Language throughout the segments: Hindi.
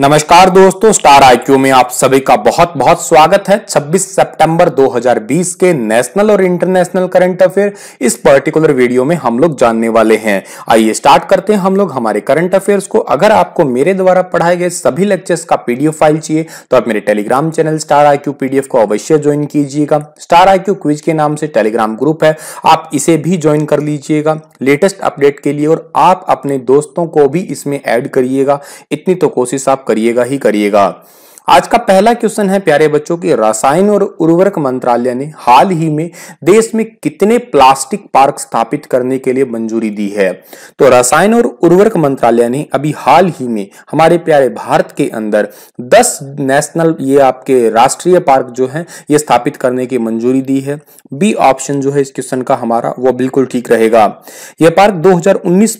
नमस्कार दोस्तों स्टार आईक्यू में आप सभी का बहुत बहुत स्वागत है 26 सितंबर 2020 के नेशनल और इंटरनेशनल करंट अफेयर इस पर्टिकुलर वीडियो में हम लोग जानने वाले हैं आइए स्टार्ट करते हैं हम लोग हमारे करंट अफेयर्स को अगर आपको मेरे द्वारा पढ़ाए गए सभी लेक्चर्स का पीडीएफ फाइल चाहिए तो आप मेरे Telegram channel star I PDF को अवश्य ज्वाइन कीजिएगा स्टार आई क्विज के नाम से टेलीग्राम ग्रुप है आप इसे भी ज्वाइन कर लीजिएगा लेटेस्ट अपडेट के लिए और आप अपने दोस्तों को भी इसमें ऐड करिएगा इतनी तो कोशिश आप करिएगा ही करिएगा आज का पहला क्वेश्चन है प्यारे बच्चों की रसायन और उर्वरक मंत्रालय ने हाल ही में देश में कितने प्लास्टिक पार्क स्थापित करने के लिए मंजूरी दी है तो रसायन और उर्वरक मंत्रालय ने अभी हाल ही में हमारे प्यारे भारत के अंदर 10 नेशनल ये आपके राष्ट्रीय पार्क जो हैं ये स्थापित करने की मंजूरी दी है बी ऑप्शन जो है इस क्वेश्चन का हमारा वो बिल्कुल ठीक रहेगा यह पार्क दो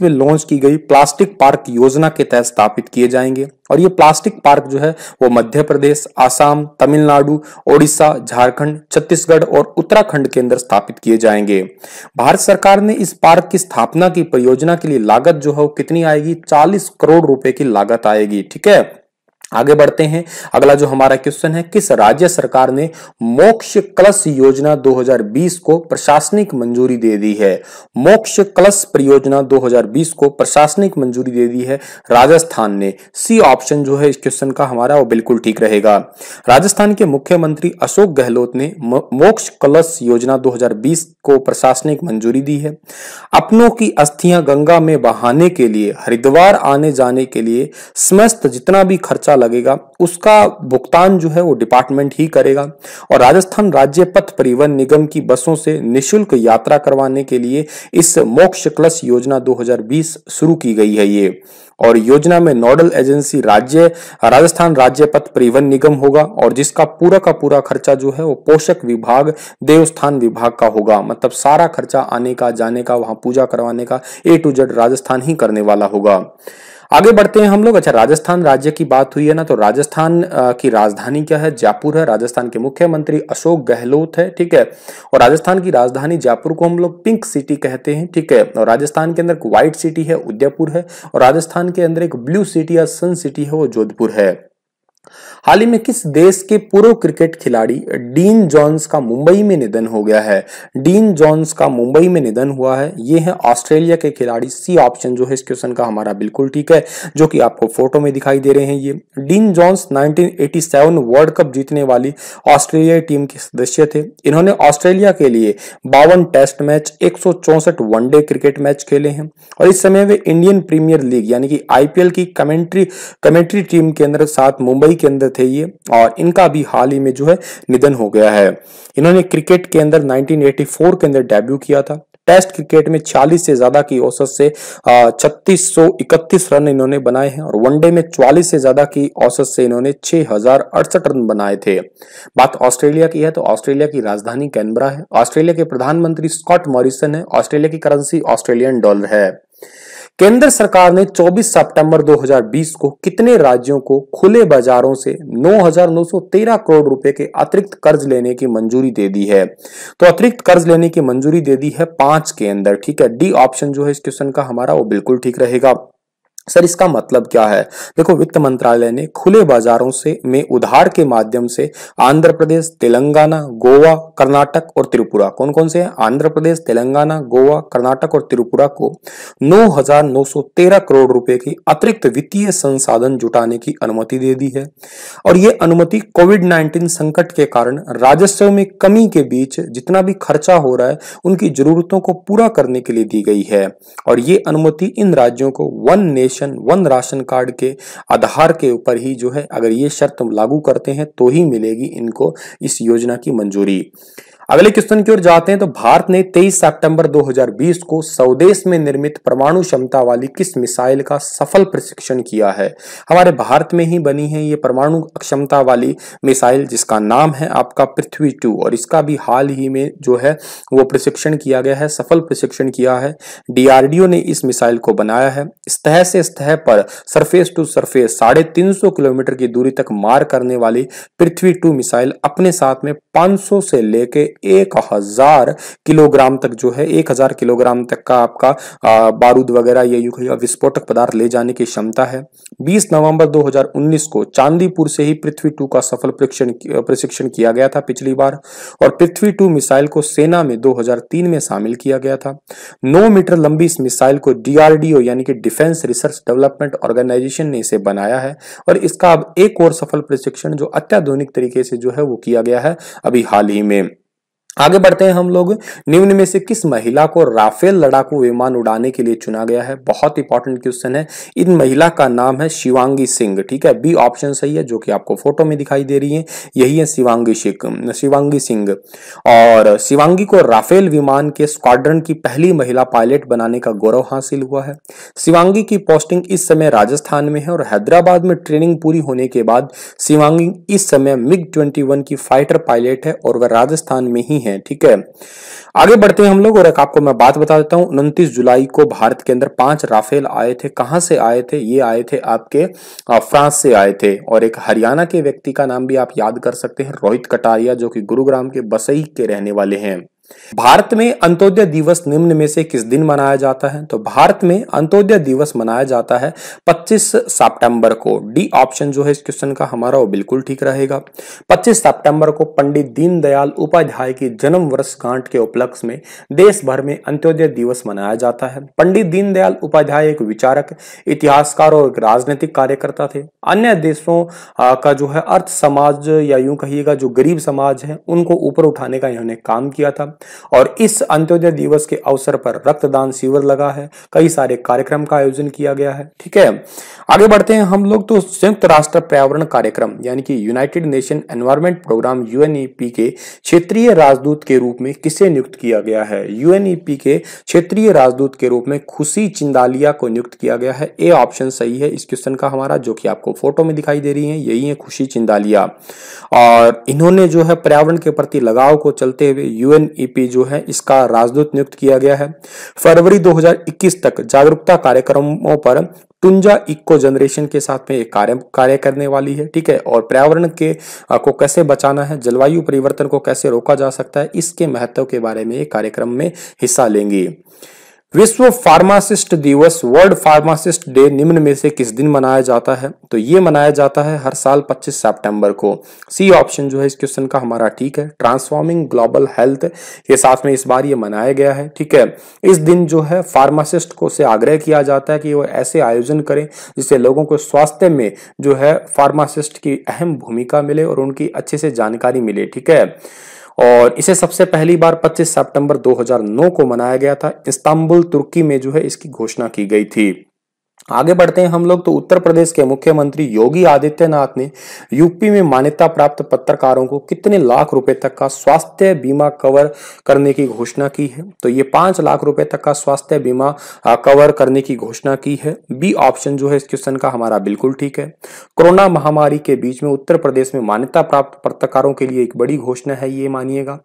में लॉन्च की गई प्लास्टिक पार्क योजना के तहत स्थापित किए जाएंगे और ये प्लास्टिक पार्क जो है वो मध्य प्रदेश आसाम तमिलनाडु ओडिशा झारखंड छत्तीसगढ़ और उत्तराखंड के अंदर स्थापित किए जाएंगे भारत सरकार ने इस पार्क की स्थापना की परियोजना के लिए लागत जो है वो कितनी आएगी 40 करोड़ रुपए की लागत आएगी ठीक है आगे बढ़ते हैं अगला जो हमारा क्वेश्चन है किस राज्य सरकार ने मोक्ष कलश योजना 2020 को प्रशासनिक मंजूरी दे दी है मोक्ष कलश परियोजना 2020 को प्रशासनिक मंजूरी दे दी है राजस्थान ने सी ऑप्शन जो है इस क्वेश्चन का हमारा वो बिल्कुल ठीक रहेगा राजस्थान के मुख्यमंत्री अशोक गहलोत ने मोक्ष कलश योजना दो को प्रशासनिक मंजूरी दी है अपनों की अस्थियां गंगा में बहाने के लिए हरिद्वार आने जाने के लिए समस्त जितना भी खर्चा लगेगा उसका भुगतान जो है वो डिपार्टमेंट ही करेगा और राजस्थान राज्य पथ परिवहन निगम की बसों से निशुल्क यात्रा करवाने के लिए इस मोक्ष क्लस योजना 2020 शुरू की गई है ये और योजना में नोडल एजेंसी राज्य राजस्थान राज्य पथ परिवहन निगम होगा और जिसका पूरा का पूरा खर्चा जो है वो पोषक विभाग देवस्थान विभाग का होगा मतलब सारा खर्चा आने का जाने का वहां पूजा करवाने का ए टू जेड राजस्थान ही करने वाला होगा आगे बढ़ते हैं हम लोग अच्छा राजस्थान राज्य की बात हुई है ना तो राजस्थान की राजधानी क्या है जयपुर है राजस्थान के मुख्यमंत्री अशोक गहलोत है ठीक है और राजस्थान की राजधानी जयपुर को हम लोग पिंक सिटी कहते हैं ठीक है और राजस्थान के अंदर एक व्हाइट सिटी है उदयपुर है और राजस्थान के अंदर एक ब्लू सिटी या सन सिटी है वो जोधपुर है हाल ही में किस देश के पूर्व क्रिकेट खिलाड़ी डीन जॉन्स का मुंबई में निधन हो गया है डीन जॉन्स का मुंबई में निधन हुआ है ये है ऑस्ट्रेलिया के खिलाड़ी सी ऑप्शन जो है इस क्वेश्चन का हमारा बिल्कुल ठीक है जो कि आपको फोटो में दिखाई दे रहे हैं ये डीन जॉन्स 1987 वर्ल्ड कप जीतने वाली ऑस्ट्रेलियाई टीम के सदस्य थे इन्होंने ऑस्ट्रेलिया के लिए बावन टेस्ट मैच एक वनडे क्रिकेट मैच खेले हैं और इस समय वे इंडियन प्रीमियर लीग यानी कि आईपीएल की कमेंट्री कमेंट्री टीम के अंदर साथ मुंबई मुंबई के अंदर थे ये और इनका भी हाल ही में जो है निधन हो गया है इन्होंने क्रिकेट के अंदर 1984 के अंदर डेब्यू किया था टेस्ट क्रिकेट में 40 से ज्यादा की औसत से छत्तीस रन इन्होंने बनाए हैं और वनडे में 40 से ज्यादा की औसत से इन्होंने छह रन बनाए थे बात ऑस्ट्रेलिया की है तो ऑस्ट्रेलिया की राजधानी कैनबरा है ऑस्ट्रेलिया के प्रधानमंत्री स्कॉट मॉरिसन है ऑस्ट्रेलिया की करेंसी ऑस्ट्रेलियन डॉलर है केंद्र सरकार ने 24 सितंबर 2020 को कितने राज्यों को खुले बाजारों से 9,913 करोड़ रुपए के अतिरिक्त कर्ज लेने की मंजूरी दे दी है तो अतिरिक्त कर्ज लेने की मंजूरी दे दी है पांच के अंदर ठीक है डी ऑप्शन जो है इस क्वेश्चन का हमारा वो बिल्कुल ठीक रहेगा सर इसका मतलब क्या है देखो वित्त मंत्रालय ने खुले बाजारों से में उधार के माध्यम से आंध्र प्रदेश तेलंगाना गोवा कर्नाटक और त्रिपुरा कौन कौन से हैं आंध्र प्रदेश तेलंगाना गोवा कर्नाटक और त्रिपुरा को 9,913 करोड़ रुपए की अतिरिक्त वित्तीय संसाधन जुटाने की अनुमति दे दी है और ये अनुमति कोविड नाइन्टीन संकट के कारण राजस्व में कमी के बीच जितना भी खर्चा हो रहा है उनकी जरूरतों को पूरा करने के लिए दी गई है और ये अनुमति इन राज्यों को one nation ration one ration card के आधार के ऊपर ही जो है अगर ये शर्त लागू करते हैं तो ही मिलेगी इनको इस योजना की मंजूरी अगले क्वेश्चन की ओर जाते हैं तो भारत ने 23 सितंबर 2020 को स्वदेश में निर्मित परमाणु क्षमता वाली किस मिसाइल का सफल प्रशिक्षण किया है हमारे भारत में ही बनी है ये परमाणु क्षमता वाली मिसाइल जिसका नाम है आपका पृथ्वी टू और इसका भी हाल ही में जो है वो प्रशिक्षण किया गया है सफल प्रशिक्षण किया है डीआरडीओ ने इस मिसाइल को बनाया है स्तह से स्तह पर सरफेस टू सरफेस साढ़े किलोमीटर की दूरी तक मार करने वाली पृथ्वी टू मिसाइल अपने साथ में पांच से लेके एक हजार किलोग्राम तक जो है एक हजार किलोग्राम तक का आपका बारूद वगैरह या विस्फोटक पदार्थ ले जाने की क्षमता है 20 नवंबर 2019 को चांदीपुर से ही पृथ्वी टू का सफल प्रशिक्षण किया गया था पिछली बार और पृथ्वी टू मिसाइल को सेना में 2003 में शामिल किया गया था 9 मीटर लंबी इस मिसाइल को डीआरडीओ यानी कि डिफेंस रिसर्च डेवलपमेंट ऑर्गेनाइजेशन ने इसे बनाया है और इसका अब एक और सफल प्रशिक्षण जो अत्याधुनिक तरीके से जो है वो किया गया है अभी हाल ही में आगे बढ़ते हैं हम लोग निम्न में से किस महिला को राफेल लड़ाकू विमान उड़ाने के लिए चुना गया है बहुत इंपॉर्टेंट क्वेश्चन है इन महिला का नाम है शिवांगी सिंह ठीक है बी ऑप्शन सही है जो कि आपको फोटो में दिखाई दे रही है यही है शिवांगी सिंह शिवांगी सिंह और शिवांगी को राफेल विमान के स्क्वाड्रन की पहली महिला पायलट बनाने का गौरव हासिल हुआ है शिवांगी की पोस्टिंग इस समय राजस्थान में है और हैदराबाद में ट्रेनिंग पूरी होने के बाद शिवांगी इस समय मिग ट्वेंटी की फाइटर पायलट है और वह राजस्थान में ही है ठीक है आगे बढ़ते हैं हम लोग और एक आपको मैं बात बता देता हूं उनतीस जुलाई को भारत के अंदर पांच राफेल आए थे कहां से आए थे ये आए थे आपके फ्रांस से आए थे और एक हरियाणा के व्यक्ति का नाम भी आप याद कर सकते हैं रोहित कटारिया जो कि गुरुग्राम के बसई के रहने वाले हैं भारत में अंत्योदय दिवस निम्न में से किस दिन मनाया जाता है तो भारत में अंत्योदय दिवस मनाया जाता है 25 सितंबर को डी ऑप्शन जो है इस क्वेश्चन का हमारा वो बिल्कुल ठीक रहेगा 25 सितंबर को पंडित दीनदयाल उपाध्याय की जन्म वर्षगांठ के उपलक्ष्य में देश भर में अंत्योदय दिवस मनाया जाता है पंडित दीनदयाल उपाध्याय एक विचारक इतिहासकार और एक राजनीतिक कार्यकर्ता थे अन्य देशों का जो है अर्थ समाज या यूं कहिएगा जो गरीब समाज है उनको ऊपर उठाने का इन्होंने काम किया था और इस अंत्योदय दिवस के अवसर पर रक्तदान शिविर लगा है कई सारे कार्यक्रम का आयोजन किया गया है ठीक है आगे बढ़ते हैं हम लोग तो संयुक्त राष्ट्र पर्यावरण कार्यक्रम यानी कि United Nation Environment Programme UNEP के क्षेत्रीय राजदूत के रूप में किसे नियुक्त किया गया है यूएनईपी e के क्षेत्रीय राजदूत के रूप में खुशी चिंदालिया को नियुक्त किया गया है ए ऑप्शन सही है इस क्वेश्चन का हमारा जो कि आपको फोटो में दिखाई दे रही है यही है खुशी चिंदालिया और इन्होंने जो है पर्यावरण के प्रति लगाव को चलते हुए यूएन ईपी e जो है इसका राजदूत नियुक्त किया गया है फरवरी 2021 तक जागरूकता कार्यक्रमों पर तुंजा इको जनरेशन के साथ में एक कार्य कार्य करने वाली है ठीक है और पर्यावरण के आ, को कैसे बचाना है जलवायु परिवर्तन को कैसे रोका जा सकता है इसके महत्व के बारे में कार्यक्रम में हिस्सा लेंगी विश्व फार्मासिस्ट दिवस वर्ल्ड फार्मासिस्ट डे निम्न में से किस दिन मनाया जाता है तो ये मनाया जाता है हर साल 25 सितंबर को सी ऑप्शन जो है इस क्वेश्चन का हमारा ठीक है ट्रांसफॉर्मिंग ग्लोबल हेल्थ के साथ में इस बार ये मनाया गया है ठीक है इस दिन जो है फार्मासिस्ट को से आग्रह किया जाता है कि वो ऐसे आयोजन करें जिससे लोगों को स्वास्थ्य में जो है फार्मासिस्ट की अहम भूमिका मिले और उनकी अच्छे से जानकारी मिले ठीक है और इसे सबसे पहली बार 25 सितंबर 2009 को मनाया गया था इस्तांबुल तुर्की में जो है इसकी घोषणा की गई थी आगे बढ़ते हैं हम लोग तो उत्तर प्रदेश के मुख्यमंत्री योगी आदित्यनाथ ने यूपी में मान्यता प्राप्त पत्रकारों को कितने लाख रुपए तक का स्वास्थ्य बीमा कवर करने की घोषणा की है तो ये पांच लाख रुपए तक का स्वास्थ्य बीमा कवर करने की घोषणा की है बी ऑप्शन जो है इस क्वेश्चन का हमारा बिल्कुल ठीक है कोरोना महामारी के बीच में उत्तर प्रदेश में मान्यता प्राप्त पत्रकारों के लिए एक बड़ी घोषणा है ये मानिएगा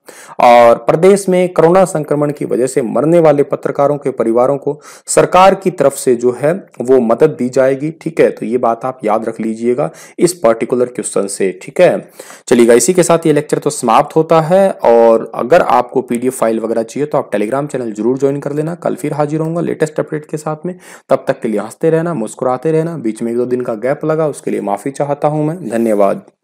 और प्रदेश में कोरोना संक्रमण की वजह से मरने वाले पत्रकारों के परिवारों को सरकार की तरफ से जो है वो मदद दी जाएगी ठीक है तो ये बात आप याद रख लीजिएगा इस पर्टिकुलर क्वेश्चन से ठीक है चलिएगा इसी के साथ ये लेक्चर तो समाप्त होता है और अगर आपको पीडीएफ फाइल वगैरह चाहिए तो आप टेलीग्राम चैनल जरूर ज्वाइन कर लेना कल फिर हाजिर होगा लेटेस्ट अपडेट के साथ में तब तक के लिए हंसते रहना मुस्कुराते रहना बीच में एक दो दिन का गैप लगा उसके लिए माफी चाहता हूं मैं धन्यवाद